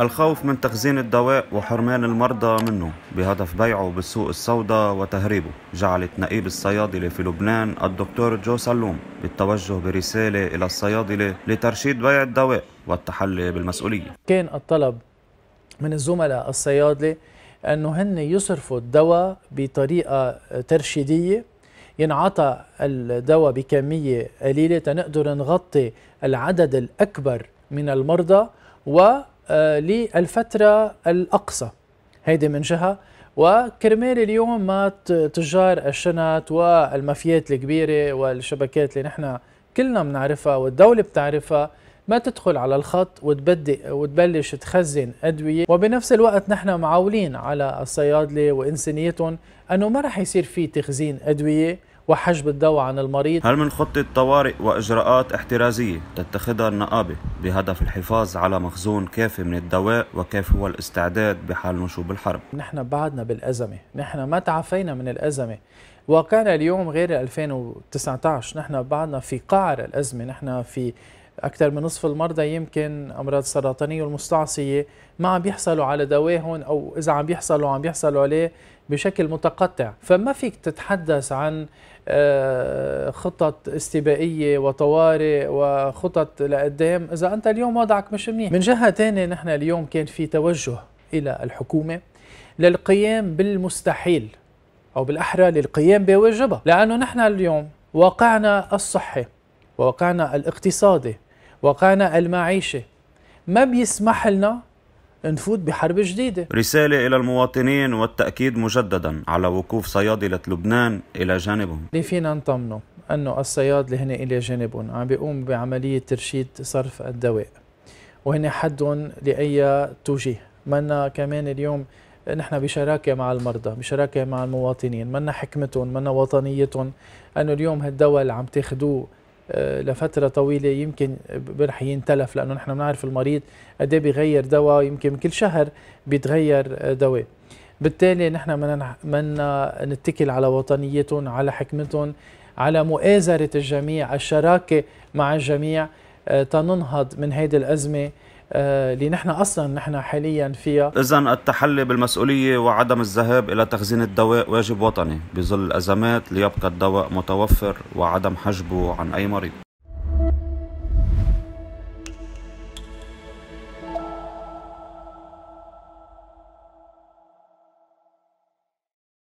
الخوف من تخزين الدواء وحرمان المرضى منه بهدف بيعه بالسوق السوداء وتهريبه جعلت نقيب الصيادلة في لبنان الدكتور جو سلوم بالتوجه برسالة إلى الصيادلة لترشيد بيع الدواء والتحلي بالمسؤولية كان الطلب من الزملاء الصيادلة أنه هن يصرفوا الدواء بطريقة ترشيدية ينعطى الدواء بكمية قليلة تنقدر نغطي العدد الأكبر من المرضى و آه، للفترة الأقصى هيدي من جهة وكرمال اليوم ما تجار الشنط والمافيات الكبيرة والشبكات اللي نحن كلنا بنعرفها والدولة بتعرفها ما تدخل على الخط وتبدئ وتبلش تخزن أدوية وبنفس الوقت نحن معولين على الصيادلة وإنسانيتهم أنه ما رح يصير في تخزين أدوية وحجب الدواء عن المريض هل من خطة طوارئ وإجراءات احترازية تتخذها النقابة بهدف الحفاظ على مخزون كافي من الدواء وكيف هو الاستعداد بحال نشوب الحرب؟ نحن بعدنا بالأزمة نحن ما تعافينا من الأزمة واقعنا اليوم غير 2019 نحن بعدنا في قعر الأزمة نحن في أكثر من نصف المرضى يمكن أمراض سرطانيه والمستعصية ما عم بيحصلوا على دواهم أو إذا عم بيحصلوا عم بيحصلوا عليه بشكل متقطع فما فيك تتحدث عن آه، خطط استبائية وطوارئ وخطط لقدام إذا أنت اليوم وضعك مش منيح من جهة ثانيه نحن اليوم كان في توجه إلى الحكومة للقيام بالمستحيل أو بالأحرى للقيام بواجبها لأنه نحن اليوم واقعنا الصحي وواقعنا الاقتصادي وقانا المعيشة ما بيسمح لنا نفوت بحرب جديدة رسالة إلى المواطنين والتأكيد مجددا على وقوف صيادلة لبنان إلى جانبهم اللي فينا نطمنه أنه الصيادلة هن إلى جانبهم عم بيقوم بعملية ترشيد صرف الدواء وهن حد لأي توجيه منا كمان اليوم نحن بشراكة مع المرضى بشراكة مع المواطنين منا حكمتهم منا وطنيتهم أنه اليوم هالدواء اللي عم تاخدوه آه، لفتره طويله يمكن رح ينتلف لانه نحن بنعرف المريض قد إيه بيغير دواء يمكن كل شهر بيتغير آه، دواء بالتالي نحن بدنا نتكل على وطنيتهم على حكمتهم على مؤازره الجميع الشراكه مع الجميع آه، تننهض من هيدي الازمه آه، اللي نحن اصلا نحن حاليا فيها اذا التحلي بالمسؤوليه وعدم الذهاب الى تخزين الدواء واجب وطني بظل الازمات ليبقى الدواء متوفر وعدم حجبه عن اي مريض